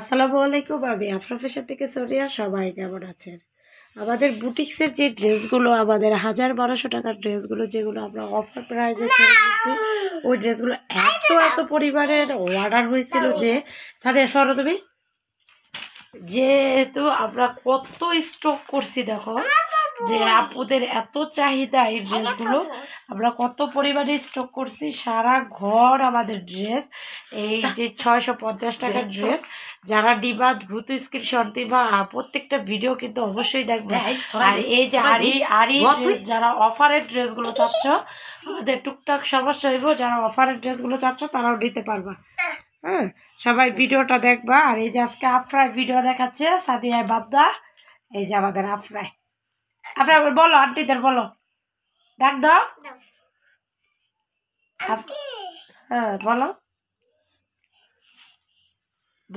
আসসালামু আলাইকুম আমি আফরা থেকে সরিয়া সবাই কেমন আছেন আমাদের বুটিক্সের যে ড্রেসগুলো আমাদের হাজার বারোশো টাকার ড্রেসগুলো যেগুলো আমরা অফার প্রাইজে ছেড়ে ওই ড্রেসগুলো এত এত পরিবারের অর্ডার হয়েছিল যে সাথে সর তুমি যেহেতু আমরা কত স্টক করছি দেখো যে আপুদের এত চাহিদা এই ড্রেসগুলো আমরা কত পরিমাণে স্টক করছি সারা ঘর আমাদের ড্রেস এই যে ছয়শো পঞ্চাশ টাকার ড্রেস যারা ডিবা দ্রুত স্ক্রিনশট দিবা প্রত্যেকটা ভিডিও কিন্তু অবশ্যই দেখবে হ্যাঁ, আর এই যে আরি আরি যারা অফারের ড্রেসগুলো চাচ্ছ আমাদের টুকটাক সমস্যা হইব যারা অফারের ড্রেসগুলো চাচ্ছ তারাও নিতে পারবা হ্যাঁ সবাই ভিডিওটা দেখবা আর এই যে আজকে আফরায় ভিডিও দেখাচ্ছে সাদিয়া বাদদা এই যে আমাদের আফরাই আপনার বলো আন্টিদের বলো ডাক দাও হ্যাঁ বলো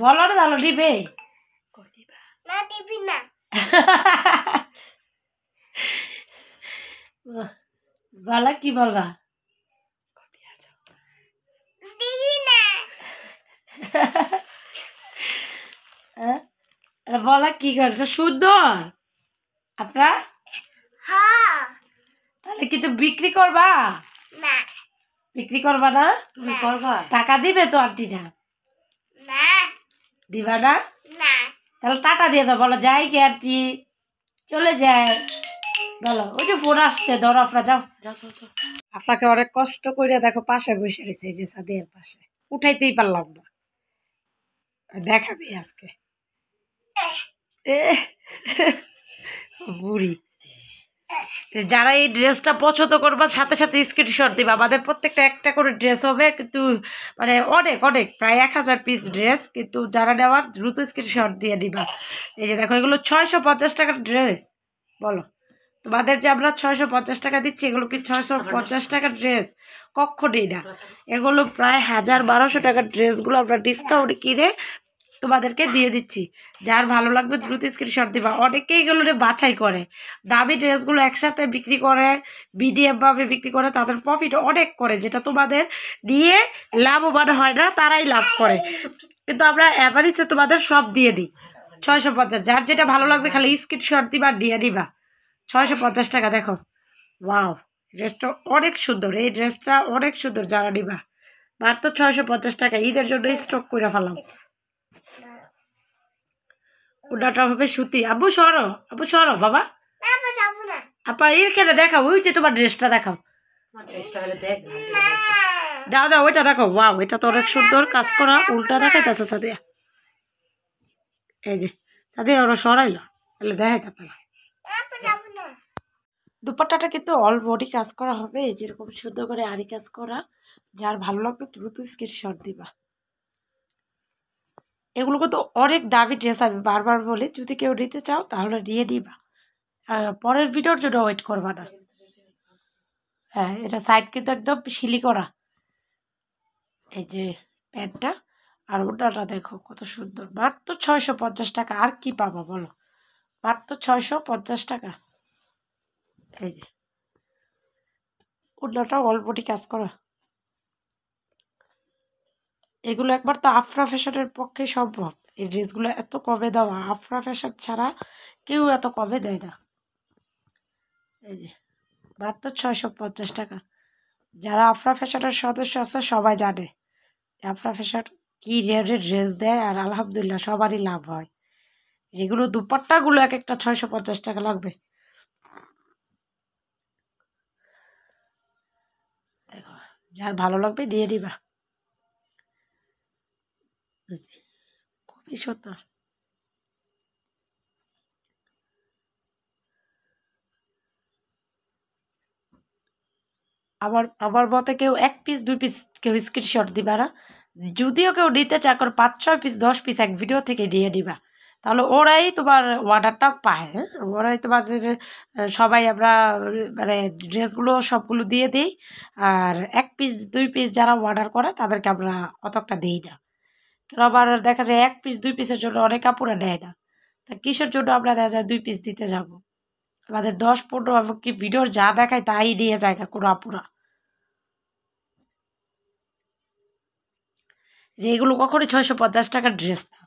ଭଲରେ দালো দিবে না দিবি না ଭଲ কি হ্যাঁ? আরে বলা কি করছো সুন্দর আপনার হ্যাঁ। তাহলে কি তো বিক্রি করবা বিক্রি করবা না করবা টাকা দিবে তো আন্টিটা না দিবা না তাহলে টাটা দিয়ে দাও বলো যাই কে আন্টি চলে যায় বলো ওই যে ফোন আসছে ধরো আপনারা যাও আপনাকে অনেক কষ্ট করে দেখো পাশে বসে রয়েছে এই যে সাদের পাশে উঠাইতেই পারলাম না দেখাবি আজকে বুড়ি যারা এই ড্রেসটা পছন্দ করবা সাথে সাথে স্ক্রিনশট দিবা আমাদের প্রত্যেকটা একটা করে ড্রেস হবে কিন্তু মানে অনেক অনেক প্রায় এক হাজার পিস ড্রেস কিন্তু যারা নেওয়ার দ্রুত স্ক্রিনশট দিয়ে দিবা এই যে দেখো এগুলো ছয়শো পঞ্চাশ টাকার ড্রেস বলো তোমাদের যে আমরা ছয়শো পঞ্চাশ টাকা দিচ্ছি এগুলো কি ছয়শো পঞ্চাশ টাকার ড্রেস কক্ষ নেই না এগুলো প্রায় হাজার বারোশো টাকার ড্রেসগুলো আমরা ডিসকাউন্ট কিনে তোমাদেরকে দিয়ে দিচ্ছি যার ভালো লাগবে দ্রুত স্ক্রিনশট দিবা অনেকে এগুলোরে বাছাই করে দামি ড্রেসগুলো একসাথে বিক্রি করে বিডিএফভাবে বিক্রি করে তাদের প্রফিট অনেক করে যেটা তোমাদের দিয়ে লাভবান হয় না তারাই লাভ করে কিন্তু আমরা অ্যাভারেজে তোমাদের সব দিয়ে দিই ছয়শো পঞ্চাশ যার যেটা ভালো লাগবে খালি স্ক্রিনশট দিবা নিয়ে নিবা ছয়শো পঞ্চাশ টাকা দেখো ওয়াও ড্রেসটা অনেক সুন্দর এই ড্রেসটা অনেক সুন্দর যারা নিবা মাত্র ছয়শো পঞ্চাশ টাকা ঈদের জন্য স্টক করে ফেলাম ওটাটা হবে সুতি আব্বু সরো আবু সরো বাবা আপা এর দেখাও ওই যে তোমার ড্রেসটা দেখাও দাও দাও ওইটা দেখো বা এটা তো অনেক সুন্দর কাজ করা উল্টা দেখাইতেছো সাদিয়া এই যে সাদিয়া ওরা সরাইলো তাহলে দেখাই আপনারা দুপাট্টাটা কিন্তু অল বডি কাজ করা হবে যেরকম সুন্দর করে আরি কাজ করা যার ভালো লাগবে দ্রুত স্ক্রিনশট দিবা এগুলো তো অনেক দামি ড্রেস আমি বারবার বলি যদি কেউ নিতে চাও তাহলে নিয়ে নিবা পরের ভিডিওর জন্য ওয়েট করবা না হ্যাঁ এটা সাইড কিন্তু একদম শিলি করা এই যে প্যান্টটা আর ওনাটা দেখো কত সুন্দর মাত্র ছয়শো পঞ্চাশ টাকা আর কি পাবা বলো মাত্র ছয়শো পঞ্চাশ টাকা এই যে অন্যটা অল্পটি কাজ করা এগুলো একবার তো আফরা ফ্যাশনের পক্ষে সম্ভব এই ড্রেসগুলো এত কমে দেওয়া আফরা ফ্যাশন ছাড়া কেউ এত কমে দেয় না এই যে মাত্র ছয়শো পঞ্চাশ টাকা যারা আফরা ফ্যাশনের সদস্য আছে সবাই জানে আফরা ফ্যাশন কী রেটে ড্রেস দেয় আর আলহামদুলিল্লাহ সবারই লাভ হয় যেগুলো দুপাট্টাগুলো এক একটা ছয়শো পঞ্চাশ টাকা লাগবে দেখো যার ভালো লাগবে দিয়ে দিবা খুবই সুন্দর আমার আমার মতে কেউ এক পিস দুই পিস কেউ স্ক্রিনশট দিবা না যদিও কেউ নিতে চায় কারণ পাঁচ ছয় পিস দশ পিস এক ভিডিও থেকে দিয়ে নিবা তাহলে ওরাই তোমার অর্ডারটা পায় হ্যাঁ ওরাই তোমার যে সবাই আমরা মানে ড্রেসগুলো সবগুলো দিয়ে দিই আর এক পিস দুই পিস যারা অর্ডার করে তাদেরকে আমরা অতটা দিই না আবার দেখা যায় এক পিস দুই পিসের জন্য অনেক কাপড়ে নেয় না তা কিসের জন্য আমরা দেখা যায় দুই পিস দিতে যাব আমাদের দশ পনেরো কি ভিডিওর যা দেখায় তাই নিয়ে যায় না কোনো আপুরা যে এগুলো কখনই ছয়শো পঞ্চাশ টাকার ড্রেস না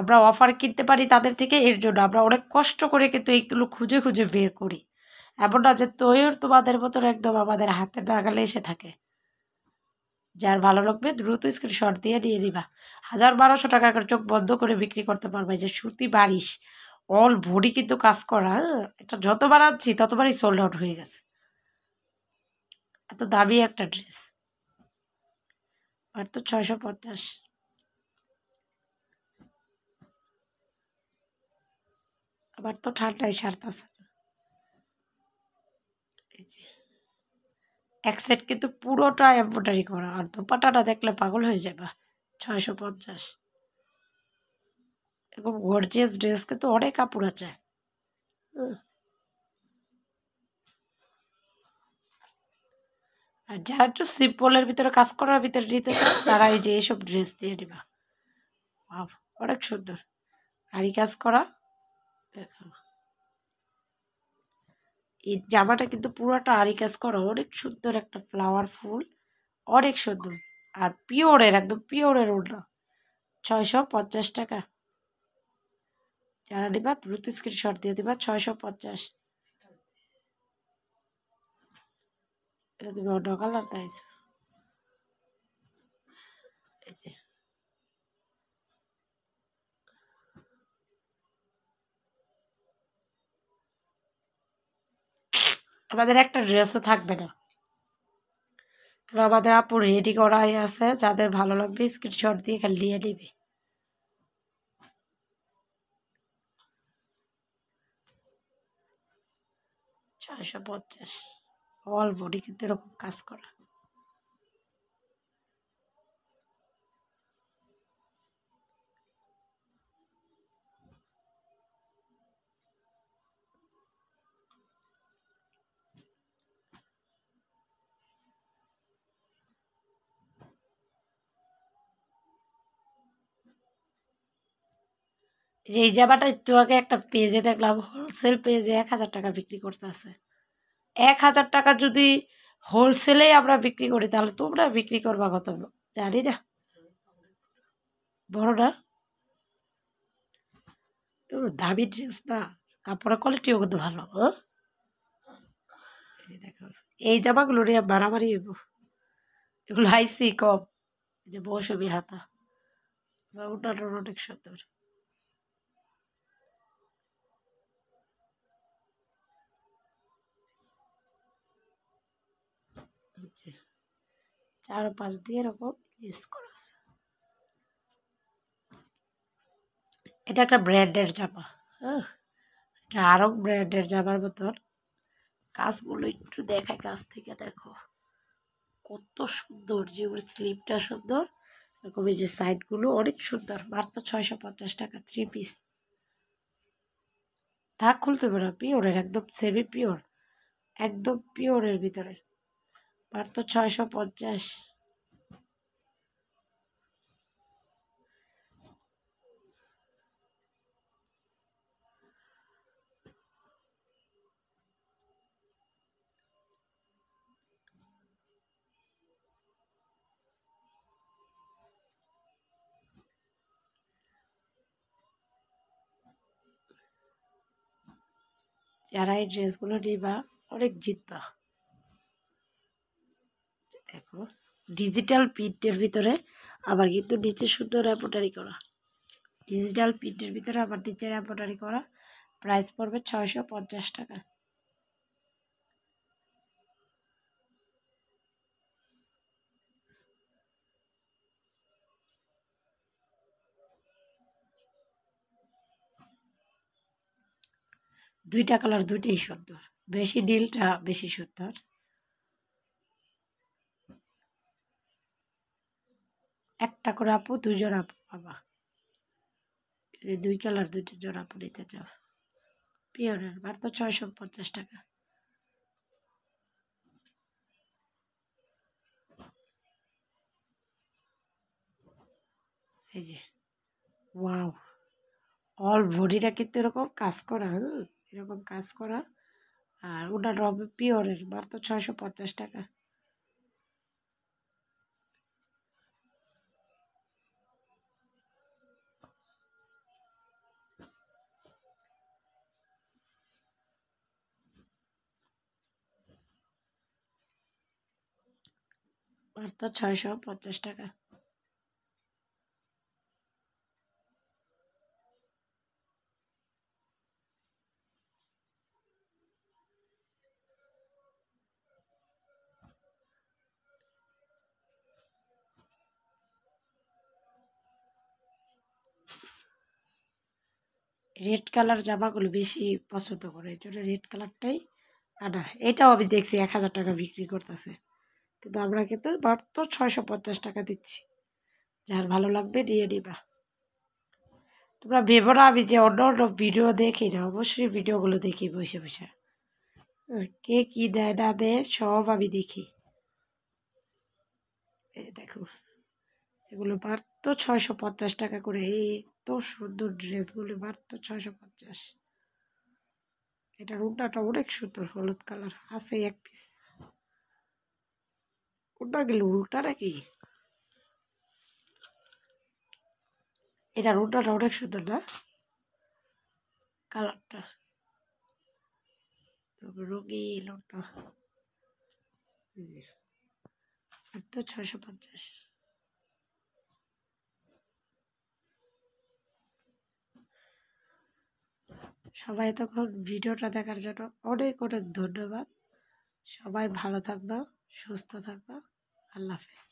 আমরা অফার কিনতে পারি তাদের থেকে এর জন্য আমরা অনেক কষ্ট করে কিন্তু এইগুলো খুঁজে খুঁজে বের করি এমন না যে তৈর তোমাদের মতন একদম আমাদের হাতে নাগালে এসে থাকে যার ভালো লাগবে দ্রুত স্ক্রিনশট দিয়ে নিয়ে নিবা হাজার বারোশো টাকা করে চোখ বন্ধ করে বিক্রি করতে পারবে যে সুতি বাড়িস অল ভরি কিন্তু কাজ করা হ্যাঁ? এটা যতবার আনছি ততবারই সোল্ড আউট হয়ে গেছে এত দামি একটা ড্রেস আর তো ছয়শো পঞ্চাশ আবার তো ঠান্ডায় সারতাছে এই এক সেট কিন্তু পুরোটা এম্ব্রয়ডারি করা আর দোপাটাটা দেখলে পাগল হয়ে যাবে ছয়শো পঞ্চাশ এরকম গর্জিয়াস ড্রেস কিন্তু অনেক কাপড় আছে আর যারা একটু সিম্পলের ভিতরে কাজ করার ভিতরে নিতে চায় তারা এই যে এইসব ড্রেস দিয়ে নিবা অনেক সুন্দর আরি কাজ করা দেখা এই জামাটা কিন্তু পুরোটা আরি কাজ করা অনেক সুন্দর একটা ফ্লাওয়ার ফুল অনেক সুন্দর আর পিওরের একদম পিওরের ওড়না ছয়শো পঞ্চাশ টাকা যারা নিবা দ্রুত স্ক্রিনশট দিয়ে দিবা ছয়শো পঞ্চাশ এটা তুমি অন্য কালার তাইছো এই যে আমাদের একটা ড্রেসও থাকবে না কারণ আমাদের আপু রেডি করাই আছে যাদের ভালো লাগবে স্ক্রিনশট দিয়ে খালি নিয়ে নিবে ছয়শো পঞ্চাশ অল বডি কিন্তু এরকম কাজ করা যে এই জামাটা একটু আগে একটা পেজে দেখলাম হোলসেল পেজে এক হাজার টাকা বিক্রি করতে আছে এক হাজার টাকা যদি হোলসেলেই আমরা বিক্রি করি তাহলে তোমরা বিক্রি করবা কত জানি না বড় না দামি ড্রেস না কাপড়ের কোয়ালিটিও কিন্তু ভালো হ্যাঁ দেখো এই জামাগুলো নিয়ে মারামারি এগুলো হাইসি কম যে মৌসুমি হাতা বা অনেক সুন্দর চার পাঁচ দিয়ে এরকম ইউজ করা আছে এটা একটা ব্র্যান্ডের জামা হ্যাঁ এটা আরও ব্র্যান্ডের জামার মতন কাজগুলো একটু দেখায় কাছ থেকে দেখো কত সুন্দর যে ওর স্লিপটা সুন্দর এরকম এই যে সাইডগুলো অনেক সুন্দর মাত্র ছয়শো পঞ্চাশ টাকা থ্রি পিস তা খুলতে পারো পিওরের একদম সেমি পিওর একদম পিওরের ভিতরে পারত ছয়শো পঞ্চাশ যারা এই ড্রেসগুলো নিবা অনেক জিতবা দেখো ডিজিটাল পিটের ভিতরে আবার কিন্তু নিচে সুন্দর অ্যাম্পোটারি করা ডিজিটাল পিটের ভিতরে আবার নিচের অ্যাম্পোটারি করা প্রাইস পড়বে ছয়শো পঞ্চাশ টাকা দুইটা কালার দুইটাই সুন্দর বেশি ডিলটা বেশি সুন্দর একটা করে আপু দুই জোড়া আপু পাবা দুই কালার দুইটা জোড়া আপু নিতে চাও পিওরের বার তো ছয়শো পঞ্চাশ টাকা এই যে ওয়াও অল বডিটা কিন্তু এরকম কাজ করা হ্যাঁ এরকম কাজ করা আর ওটা রবে পিওরের বার তো ছয়শো পঞ্চাশ টাকা মাত্র ছয়শো পঞ্চাশ টাকা রেড কালার জামাগুলো বেশি পছন্দ করে এই জন্য রেড কালারটাই আনা এটাও আমি দেখছি এক হাজার টাকা বিক্রি করতেছে কিন্তু আমরা কিন্তু মাত্র ছয়শো পঞ্চাশ টাকা দিচ্ছি যার ভালো লাগবে নিয়ে নিবা তোমরা ভেবো না আমি যে অন্য অন্য ভিডিও দেখি না অবশ্যই ভিডিওগুলো দেখি বসে বসে কে কী দেয় না দেয় সব আমি দেখি দেখো এগুলো মাত্র ছয়শো পঞ্চাশ টাকা করে এই এত সুন্দর ড্রেসগুলো মাত্র ছয়শো পঞ্চাশ এটা রুমটা অনেক সুন্দর হলুদ কালার আছে এক পিস কোনটা গেল উল্টা নাকি এটার উল্টাটা অনেক সুন্দর না কালারটা রঙিন ওটা তো পঞ্চাশ সবাই তখন ভিডিওটা দেখার জন্য অনেক অনেক ধন্যবাদ সবাই ভালো থাকবা সুস্থ থাকবা আল্লাহ হাফিজ